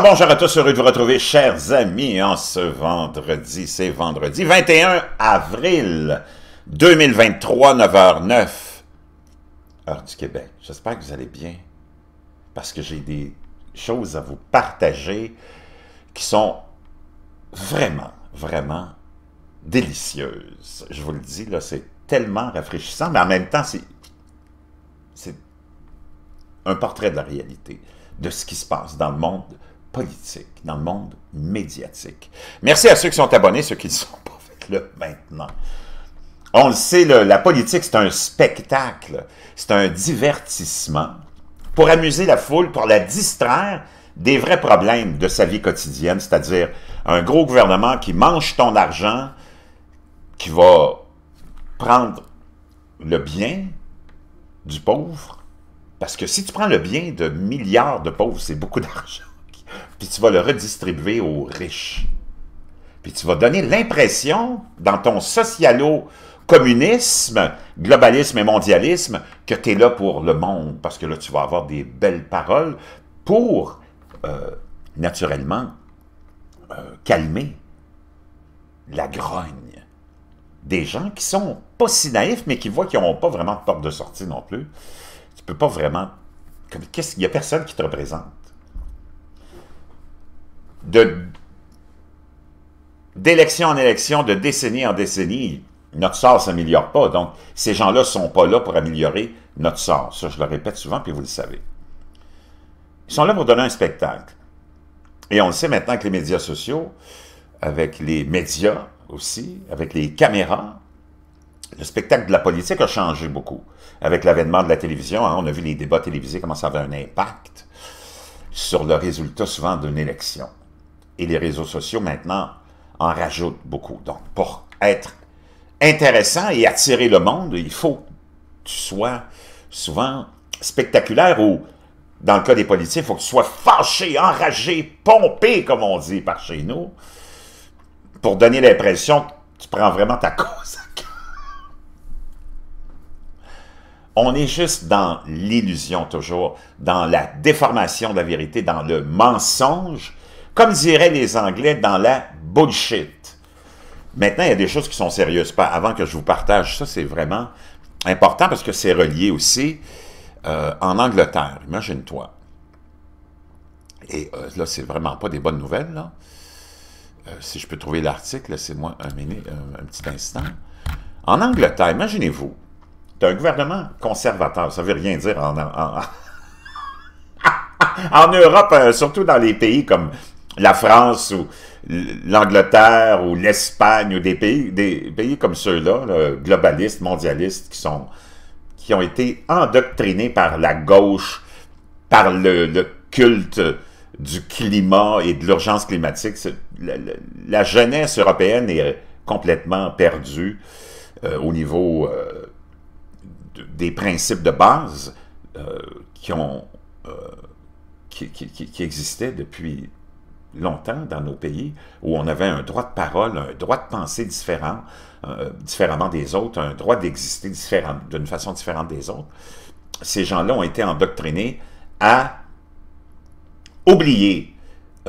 bonjour à tous, heureux de vous retrouver, chers amis, en ce vendredi, c'est vendredi 21 avril 2023, 9h09, heure du Québec. J'espère que vous allez bien, parce que j'ai des choses à vous partager qui sont vraiment, vraiment délicieuses. Je vous le dis, là, c'est tellement rafraîchissant, mais en même temps, c'est un portrait de la réalité, de ce qui se passe dans le monde politique, dans le monde médiatique. Merci à ceux qui sont abonnés, ceux qui ne sont pas faites là maintenant. On le sait, la politique, c'est un spectacle, c'est un divertissement pour amuser la foule, pour la distraire des vrais problèmes de sa vie quotidienne, c'est-à-dire un gros gouvernement qui mange ton argent, qui va prendre le bien du pauvre, parce que si tu prends le bien de milliards de pauvres, c'est beaucoup d'argent puis tu vas le redistribuer aux riches. Puis tu vas donner l'impression, dans ton socialo-communisme, globalisme et mondialisme, que tu es là pour le monde, parce que là, tu vas avoir des belles paroles pour, euh, naturellement, euh, calmer la grogne des gens qui sont pas si naïfs, mais qui voient qu'ils n'ont pas vraiment de porte de sortie non plus. Tu peux pas vraiment... Qu'est-ce qu'il y a personne qui te représente d'élection en élection, de décennie en décennie, notre sort ne s'améliore pas. Donc, ces gens-là ne sont pas là pour améliorer notre sort. Ça, je le répète souvent, puis vous le savez. Ils sont là pour donner un spectacle. Et on le sait maintenant que les médias sociaux, avec les médias aussi, avec les caméras, le spectacle de la politique a changé beaucoup. Avec l'avènement de la télévision, hein, on a vu les débats télévisés, comment ça avait un impact sur le résultat souvent d'une élection et les réseaux sociaux maintenant en rajoutent beaucoup. Donc, pour être intéressant et attirer le monde, il faut que tu sois souvent spectaculaire ou, dans le cas des politiciens, il faut que tu sois fâché, enragé, pompé, comme on dit par chez nous, pour donner l'impression que tu prends vraiment ta cause On est juste dans l'illusion toujours, dans la déformation de la vérité, dans le mensonge comme diraient les Anglais, dans la bullshit. Maintenant, il y a des choses qui sont sérieuses. Pas Avant que je vous partage ça, c'est vraiment important parce que c'est relié aussi euh, en Angleterre. Imagine-toi. Et euh, là, c'est vraiment pas des bonnes nouvelles. Euh, si je peux trouver l'article, laissez-moi un, un, petit instant. En Angleterre, imaginez-vous, tu un gouvernement conservateur. Ça veut rien dire en, en, Europe, surtout dans les pays comme la France ou l'Angleterre ou l'Espagne ou des pays, des pays comme ceux-là, globalistes, mondialistes, qui, sont, qui ont été endoctrinés par la gauche, par le, culte du climat et de l'urgence climatique. La, jeunesse européenne est complètement perdue euh, au niveau euh, des principes de base euh, qui, ont, qui existaient depuis longtemps dans nos pays, où on avait un droit de parole, un droit de penser différent, euh, différemment des autres, un droit d'exister d'une façon différente des autres, ces gens-là ont été endoctrinés à oublier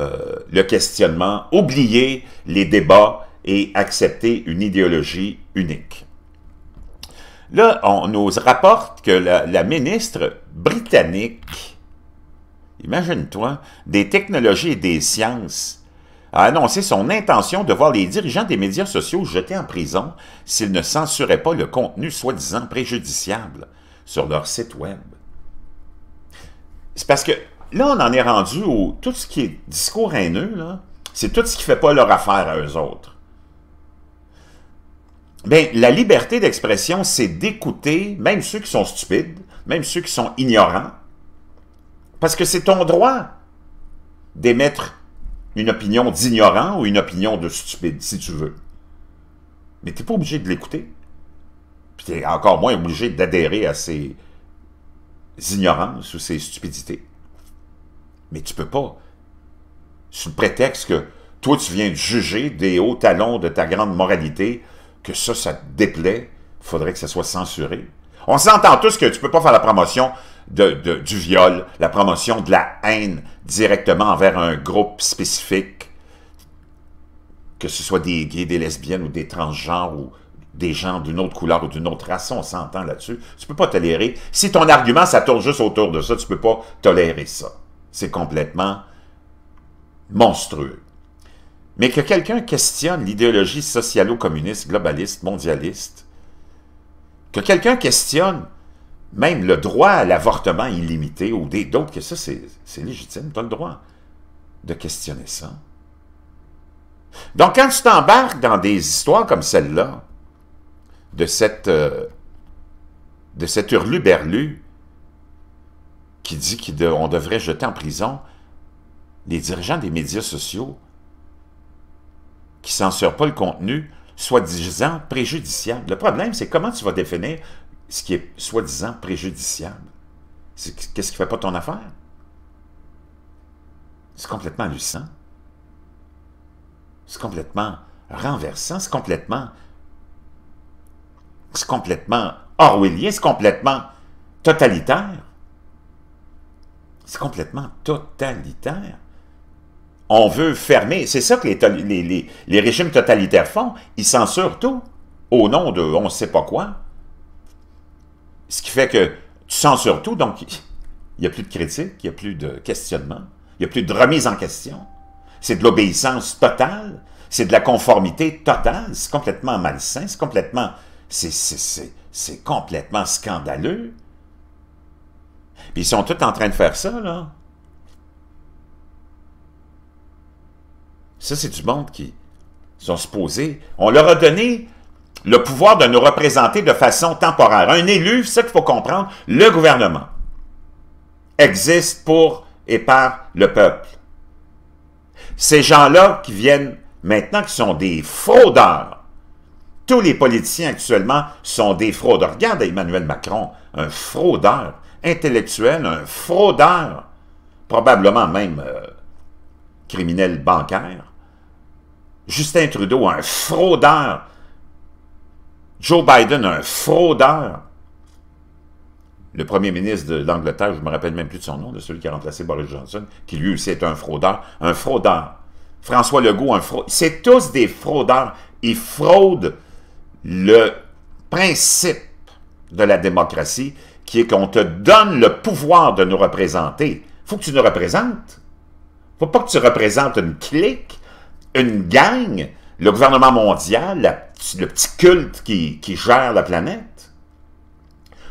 euh, le questionnement, oublier les débats et accepter une idéologie unique. Là, on nous rapporte que la ministre britannique imagine-toi, des technologies et des sciences, a annoncé son intention de voir les dirigeants des médias sociaux jetés en prison s'ils ne censuraient pas le contenu soi-disant préjudiciable sur leur site Web. C'est parce que là, on en est rendu où tout ce qui est discours haineux, c'est tout ce qui ne fait pas leur affaire à eux autres. Ben, la liberté d'expression, c'est d'écouter même ceux qui sont stupides, même ceux qui sont ignorants, parce que c'est ton droit d'émettre une opinion d'ignorant ou une opinion de stupide, si tu veux. Mais tu n'es pas obligé de l'écouter. Puis tu es encore moins obligé d'adhérer à ces ignorances ou ces stupidités. Mais tu peux pas, sous le prétexte que toi, tu viens de juger des hauts talons de ta grande moralité, que ça, ça te déplaît, faudrait que ça soit censuré. On s'entend tous que tu peux pas faire la promotion du viol, la promotion de la haine directement envers un groupe spécifique, que ce soit des gays, des lesbiennes ou des transgenres ou des gens d'une autre couleur ou d'une autre race, on s'entend là-dessus. Tu peux pas tolérer. Si ton argument, ça tourne juste autour de ça, tu peux pas tolérer ça. C'est complètement monstrueux. Mais que quelqu'un questionne l'idéologie socialo-communiste, globaliste, mondialiste, que quelqu'un questionne même le droit à l'avortement illimité ou des d'autres que ça, c'est légitime, tu as le droit de questionner ça. Donc, quand tu t'embarques dans des histoires comme celle-là, de cette, euh, de cette hurluberlu qui dit qu'on devrait jeter en prison les dirigeants des médias sociaux qui censurent pas le contenu soi-disant préjudiciable. Le problème, c'est comment tu vas définir ce qui est soi-disant préjudiciable. Qu'est-ce qui ne fait pas ton affaire? C'est complètement hallucinant. C'est complètement renversant. C'est complètement... C'est complètement orwellien. C'est complètement totalitaire. C'est complètement totalitaire. On veut fermer. C'est ça que les, régimes totalitaires font. Ils censurent tout au nom de on ne sait pas quoi. Ce qui fait que tu censures tout, donc il n'y a plus de critique, il n'y a plus de questionnement, il n'y a plus de remise en question. C'est de l'obéissance totale, c'est de la conformité totale, c'est complètement malsain, c'est complètement... C'est complètement scandaleux. Puis ils sont tous en train de faire ça, là. Ça, c'est du monde qui sont posé. On leur a donné le pouvoir de nous représenter de façon temporaire. Un élu, c'est ça qu'il faut comprendre, le gouvernement existe pour et par le peuple. Ces gens-là qui viennent maintenant, qui sont des fraudeurs, tous les politiciens actuellement sont des fraudeurs. Regarde Emmanuel Macron, un fraudeur intellectuel, un fraudeur, probablement même euh, criminel bancaire. Justin Trudeau, un fraudeur. Joe Biden, un fraudeur. Le premier ministre de l'Angleterre, je ne me rappelle même plus de son nom, de celui qui a remplacé Boris Johnson, qui lui aussi est un fraudeur. Un fraudeur. François Legault, un fraudeur. C'est tous des fraudeurs. Ils fraudent le principe de la démocratie, qui est qu'on te donne le pouvoir de nous représenter. faut que tu nous représentes. faut pas que tu représentes une clique une gang, le gouvernement mondial, le petit culte qui, gère la planète.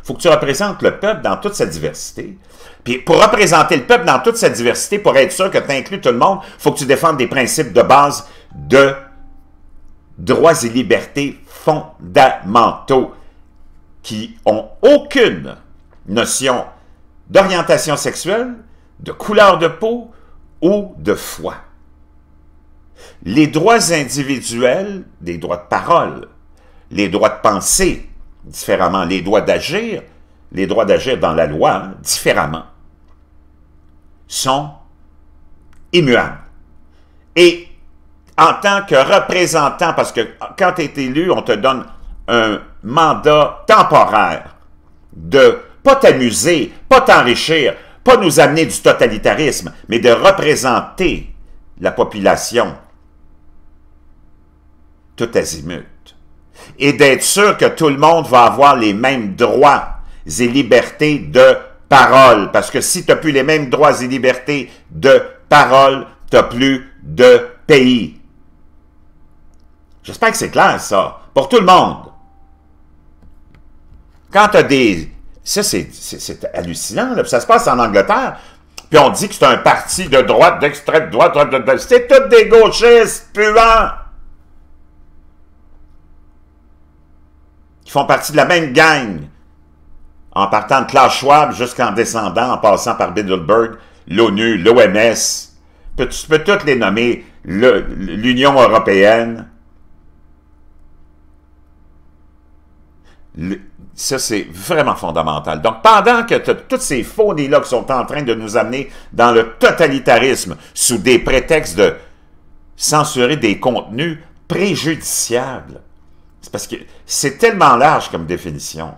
faut que tu représentes le peuple dans toute sa diversité. Puis pour représenter le peuple dans toute sa diversité, pour être sûr que tu inclus tout le monde, faut que tu défendes des principes de base de droits et libertés fondamentaux qui ont aucune notion d'orientation sexuelle, de couleur de peau ou de foi les droits individuels, des droits de parole, les droits de penser, différemment, les droits d'agir, les droits d'agir dans la loi, différemment, sont immuables. Et en tant que représentant, parce que quand tu es élu, on te donne un mandat temporaire de pas t'amuser, pas t'enrichir, pas nous amener du totalitarisme, mais de représenter la population tout azimut, et d'être sûr que tout le monde va avoir les mêmes droits et libertés de parole, parce que si tu n'as plus les mêmes droits et libertés de parole, tu n'as plus de pays. J'espère que c'est clair, ça, pour tout le monde. Quand tu as des... Ça, c'est hallucinant, ça se passe en Angleterre, puis on dit que c'est un parti de droite, d'extrême droite, de... c'est tous des gauchistes puants qui font partie de la même gang, en partant de Klaus Schwab jusqu'en descendant, en passant par Biddleberg, l'ONU, l'OMS, tu, peux toutes les nommer, l'Union européenne. ça, c'est vraiment fondamental. Donc, pendant que toutes ces faux là qui sont en train de nous amener dans le totalitarisme sous des prétextes de censurer des contenus préjudiciables, c'est parce que c'est tellement large comme définition.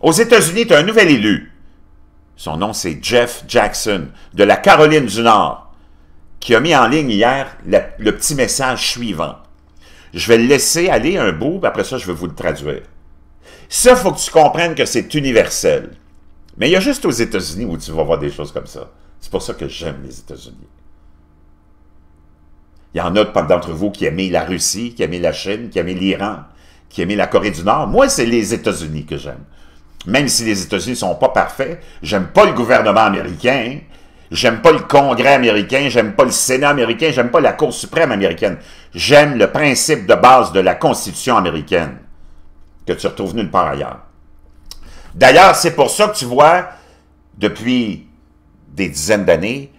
Aux États-Unis, tu as un nouvel élu. Son nom, c'est Jeff Jackson, de la Caroline du Nord, qui a mis en ligne hier le, petit message suivant. Je vais le laisser aller un bout, puis après ça, je vais vous le traduire. Ça, faut que tu comprennes que c'est universel. Mais il y a juste aux États-Unis où tu vas voir des choses comme ça. C'est pour ça que j'aime les États-Unis. Il y en a d'entre vous qui aimez la Russie, qui aimez la Chine, qui aimez l'Iran, qui aimez la Corée du Nord. Moi, c'est les États-Unis que j'aime. Même si les États-Unis sont pas parfaits, j'aime pas le gouvernement américain, j'aime pas le Congrès américain, j'aime pas le Sénat américain, j'aime pas la Cour suprême américaine. J'aime le principe de base de la Constitution américaine, que tu retrouves nulle part ailleurs. D'ailleurs, c'est pour ça que tu vois, depuis des dizaines d'années,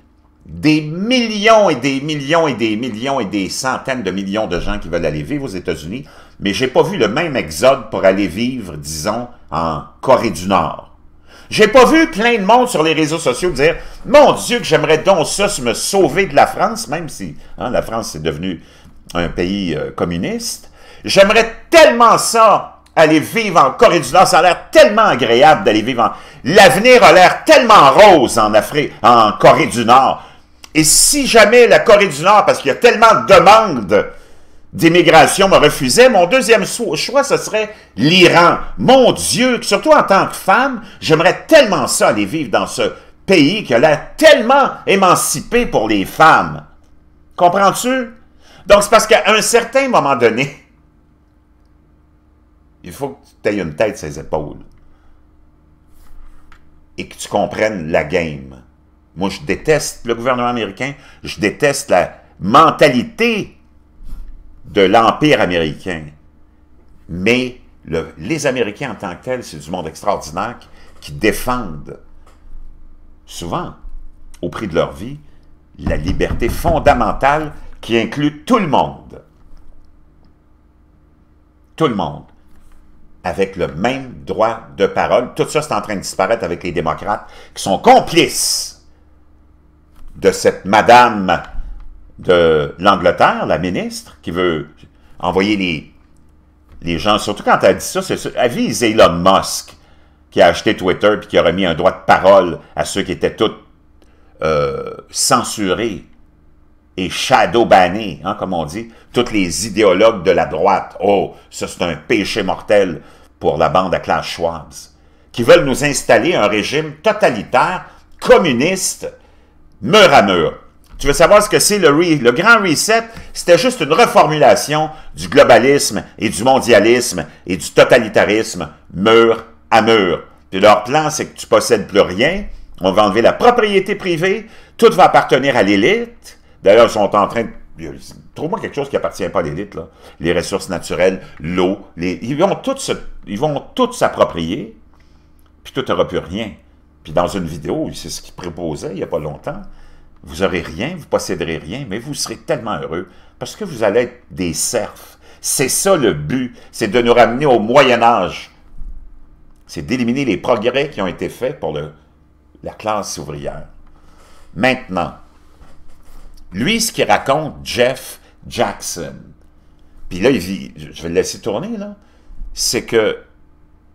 des millions et des millions et des millions et des centaines de millions de gens qui veulent aller vivre aux États-Unis, mais j'ai pas vu le même exode pour aller vivre, disons, en Corée du Nord. J'ai pas vu plein de monde sur les réseaux sociaux dire « Mon Dieu, que j'aimerais donc ça se me sauver de la France, même si hein, la France est devenue un pays euh, communiste. J'aimerais tellement ça aller vivre en Corée du Nord. Ça a l'air tellement agréable d'aller vivre en... L'avenir a l'air tellement rose en Afrique, en Corée du Nord. Et si jamais la Corée du Nord, parce qu'il y a tellement de demandes d'immigration, me refusait, mon deuxième choix, ce serait l'Iran. Mon Dieu, surtout en tant que femme, j'aimerais tellement ça aller vivre dans ce pays qui a l'air tellement émancipé pour les femmes. Comprends-tu? Donc, c'est parce qu'à un certain moment donné, il faut que tu aies une tête ses épaules et que tu comprennes la game. Moi, je déteste le gouvernement américain, je déteste la mentalité de l'Empire américain. Mais les Américains en tant que tels, c'est du monde extraordinaire qui défendent souvent, au prix de leur vie, la liberté fondamentale qui inclut tout le monde. Tout le monde. Avec le même droit de parole. Tout ça, c'est en train de disparaître avec les démocrates qui sont complices de cette madame de l'Angleterre, la ministre, qui veut envoyer les, les gens, surtout quand elle dit ça, c'est elle Elon Musk, qui a acheté Twitter puis qui a remis un droit de parole à ceux qui étaient tous euh, censurés et shadow bannés, hein, comme on dit, tous les idéologues de la droite. Oh, ça c'est un péché mortel pour la bande à Klaus Schwab, qui veulent nous installer un régime totalitaire, communiste, mur à mur. Tu veux savoir ce que c'est le, grand reset? C'était juste une reformulation du globalisme et du mondialisme et du totalitarisme mur à mur. Puis leur plan, c'est que tu possèdes plus rien, on va enlever la propriété privée, tout va appartenir à l'élite. D'ailleurs, ils sont en train de Trouve-moi quelque chose qui appartient pas à l'élite, Les ressources naturelles, l'eau, ils vont toutes s'approprier, puis tout n'aura plus rien. Puis dans une vidéo, c'est ce qu'il proposait il n'y a pas longtemps, vous n'aurez rien, vous posséderez rien, mais vous serez tellement heureux parce que vous allez être des serfs. C'est ça le but, c'est de nous ramener au Moyen Âge. C'est d'éliminer les progrès qui ont été faits pour le, la classe ouvrière. Maintenant, lui, ce qu'il raconte, Jeff Jackson, puis là, il je vais le laisser tourner, là, c'est que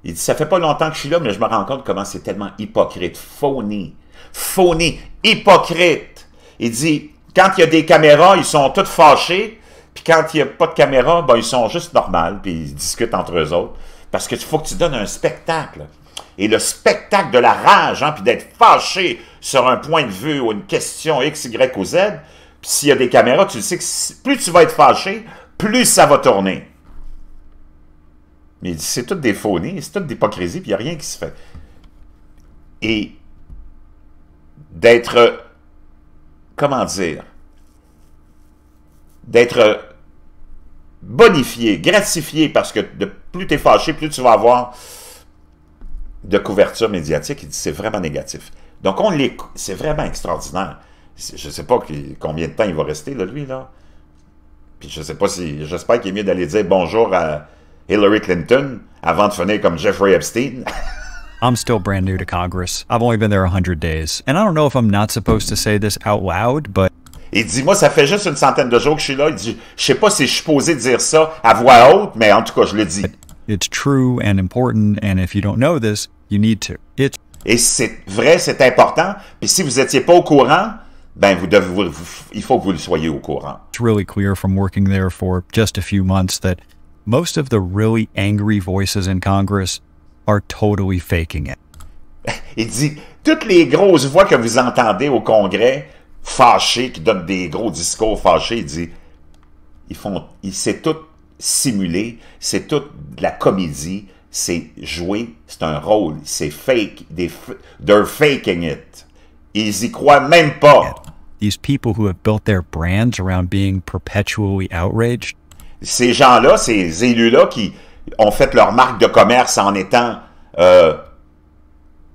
il dit, ça fait pas longtemps que je suis là, mais je me rends compte comment c'est tellement hypocrite, phony, phony, hypocrite. Il dit, quand il y a des caméras, ils sont tous fâchés, puis quand il n'y a pas de caméras, ben, ils sont juste normales, puis ils discutent entre eux autres. Parce qu'il faut que tu donnes un spectacle. Et le spectacle de la rage, hein, puis d'être fâché sur un point de vue ou une question X, Y ou Z, puis s'il y a des caméras, tu sais que plus tu vas être fâché, plus ça va tourner. Mais il dit, c'est tout des c'est tout d'hypocrisie, puis il n'y a rien qui se fait. Et d'être, comment dire, d'être bonifié, gratifié, parce que de plus tu es fâché, plus tu vas avoir de couverture médiatique. Il dit, c'est vraiment négatif. Donc, on c'est vraiment extraordinaire. Je ne sais pas combien de temps il va rester, là, lui, là. Puis je sais pas si... J'espère qu'il est mieux d'aller dire bonjour à Hillary Clinton avant de finir comme Jeffrey Epstein? I'm still brand new to Congress. I've only been there 100 days. And I don't know if I'm not supposed to say this out loud, but Il dit, moi, ça fait juste une centaine de jours que je suis là. Il dit, je sais pas si je suis supposé dire ça à voix haute, mais en tout cas, je le dis. It's true and important, and if you don't know this, you need to. It's... Et c'est vrai, c'est important. Puis si vous n'étiez pas au courant, ben vous devez, vous, il faut que vous le soyez au courant. It's really clear from working there for just a few months that most of the really angry voices in Congress are totally faking it. Il dit toutes les grosses voix que vous entendez au Congrès, fâchées, qui donnent des gros discours fâchés, il dit ils font, ils c'est tout simulé, c'est toute de la comédie, c'est joué, c'est un rôle, c'est fake, they, they're faking it. Ils y croient même pas. These people who have built their brands around being perpetually outraged ces gens-là, ces élus-là qui ont fait leur marque de commerce en étant euh,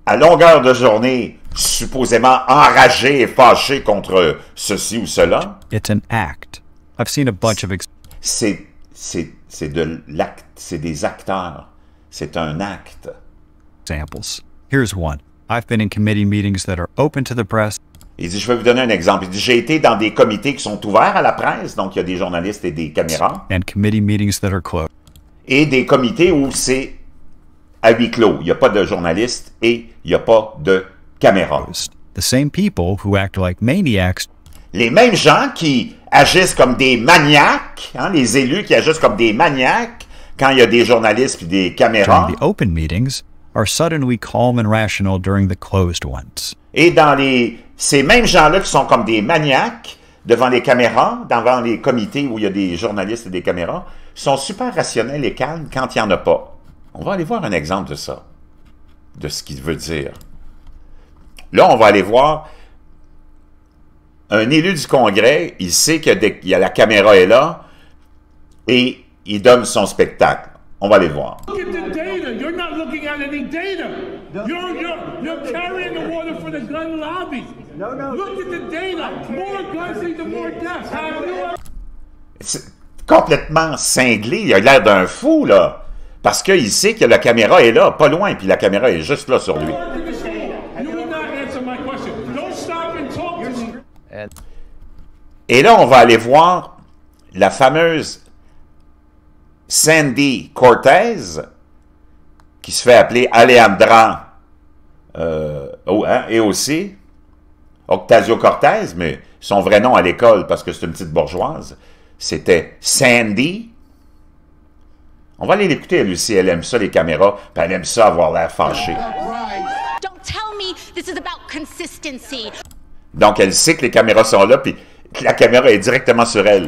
à longueur de journée supposément enragés et fâchés contre ceci ou cela. C'est c'est de l'acte, c'est des acteurs, c'est un acte. Examples. Here's one. I've been in committee meetings that are open to the press il dit, je vais vous donner un exemple. j'ai été dans des comités qui sont ouverts à la presse, donc il y a des journalistes et des caméras. Et des comités où c'est à huis clos. Il n'y a pas de journalistes et il n'y a pas de caméras. Les mêmes gens qui agissent comme des maniaques, hein, les élus qui agissent comme des maniaques quand il y a des journalistes et des caméras. Et dans les ces mêmes gens-là qui sont comme des maniaques devant les caméras, devant les comités où il y a des journalistes et des caméras, sont super rationnels et calmes quand il n'y en a pas. On va aller voir un exemple de ça, de ce qu'il veut dire. Là, on va aller voir un élu du Congrès, il sait que qu'il y la caméra est là et il donne son spectacle. On va aller voir. C'est complètement cinglé. Il a l'air d'un fou, là. Parce qu'il sait que la caméra est là, pas loin, puis la caméra est juste là sur lui. Et là, on va aller voir la fameuse Sandy Cortez, qui se fait appeler Alejandra euh, oh, hein, et aussi Octasio Cortez, mais son vrai nom à l'école, parce que c'est une petite bourgeoise, c'était Sandy. On va aller l'écouter, aussi, Elle aime ça, les caméras, puis elle aime ça avoir l'air fâchée. Donc, elle sait que les caméras sont là, puis la caméra est directement sur elle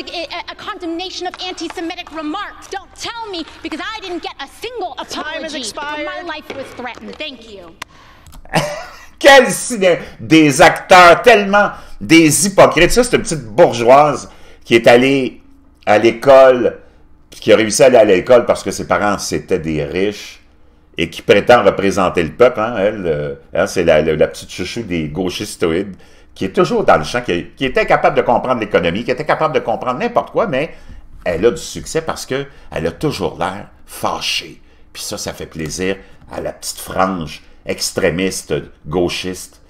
a, Quel cinéma! Des acteurs tellement des hypocrites. Ça, c'est une petite bourgeoise qui est allée à l'école, qui a réussi à aller à l'école parce que ses parents, c'était des riches et qui prétend représenter le peuple. Hein, elle, euh, hein, c'est la, petite chouchou des gauchistes qui est toujours dans le champ, qui, était capable de comprendre l'économie, qui était capable de comprendre n'importe quoi, mais elle a du succès parce qu'elle a toujours l'air fâchée. Puis ça, ça fait plaisir à la petite frange extrémiste, gauchiste,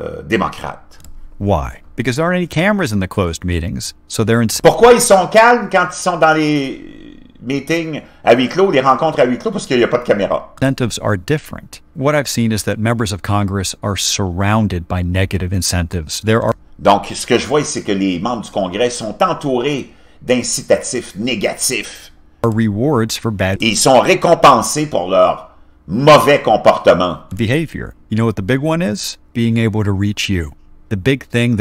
euh, démocrate. Why? Because there aren't any cameras in the closed meetings, so they're Pourquoi ils sont calmes quand ils sont dans les meeting à huis clos, les rencontres à huis clos parce qu'il n'y a pas de caméra. are different. What I've seen is that members of Congress are surrounded by negative incentives. There are Donc ce que je vois c'est que les membres du Congrès sont entourés d'incitatifs négatifs. Et ils sont récompensés pour leur mauvais comportement. Behavior. You know what the big one is? Being able to reach you big thing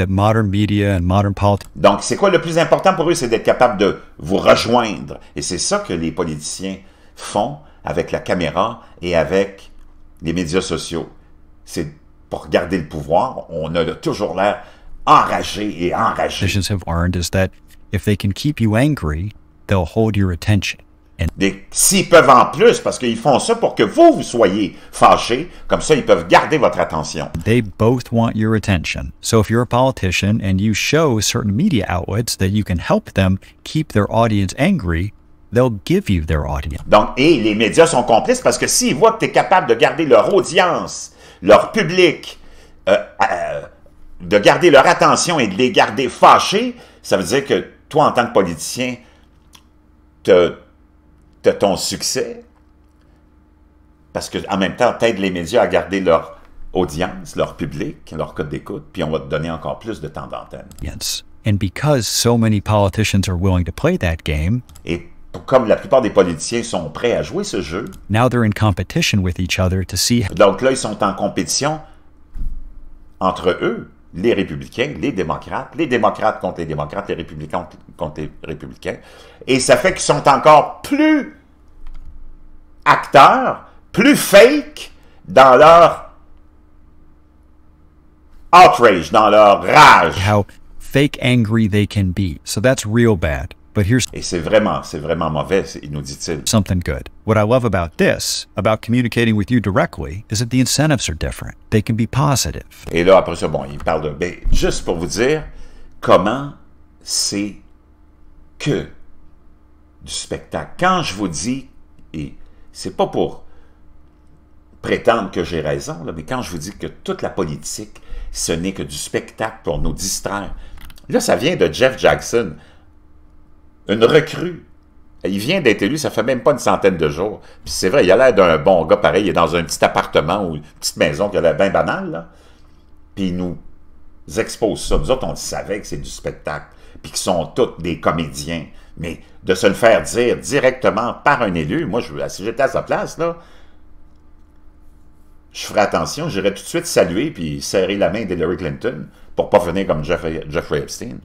Donc, c'est quoi le plus important pour eux? C'est d'être capable de vous rejoindre. Et c'est ça que les politiciens font avec la caméra et avec les médias sociaux. C'est pour garder le pouvoir, on a toujours l'air enragé et enragé. attention. S'ils peuvent en plus, parce qu'ils font ça pour que vous, vous soyez fâchés, comme ça, ils peuvent garder votre attention. They both want your attention. So if you're a politician and you show certain media outlets that you can help them keep their audience angry, They'll give you their audience. Donc, et les médias sont complices parce que s'ils voient que tu es capable de garder leur audience, leur public, euh, euh, de garder leur attention et de les garder fâchés, ça veut dire que toi, en tant que politicien, te, ton succès, parce qu'en même temps, t'aides les médias à garder leur audience, leur public, leur code d'écoute, puis on va te donner encore plus de temps d'antenne. et comme la plupart des politiciens sont prêts à jouer ce jeu, competition with each other Donc là, ils sont en compétition entre eux, les républicains, les démocrates, les démocrates contre les démocrates, les républicains contre les républicains, et ça fait qu'ils sont encore plus acteurs plus fake dans leur outrage, dans leur rage. How fake angry they can be. So that's real bad. But here's Et c'est vraiment, c'est vraiment mauvais, nous dit-il. Something good. What I love about this, about communicating with you directly, is that the incentives are different. They can be positive. Et là, après ça, bon, il parle de... Ben, juste pour vous dire comment c'est que du spectacle. Quand je vous dis, et c'est pas pour prétendre que j'ai raison, mais quand je vous dis que toute la politique, ce n'est que du spectacle pour nous distraire. Là, ça vient de Jeff Jackson, une recrue. Il vient d'être élu, ça fait même pas une centaine de jours. Puis c'est vrai, il a l'air d'un bon gars pareil, il est dans un petit appartement ou une petite maison qui a l'air bien banale, Puis il nous expose ça. Nous autres, on savait que c'est du spectacle, puis qu'ils sont tous des comédiens. Mais de se le faire dire directement par un élu, moi, je, si j'étais à sa place, là, je ferais attention, j'irais tout de suite saluer puis serrer la main d'Hillary Clinton pour pas venir comme Jeffrey Epstein.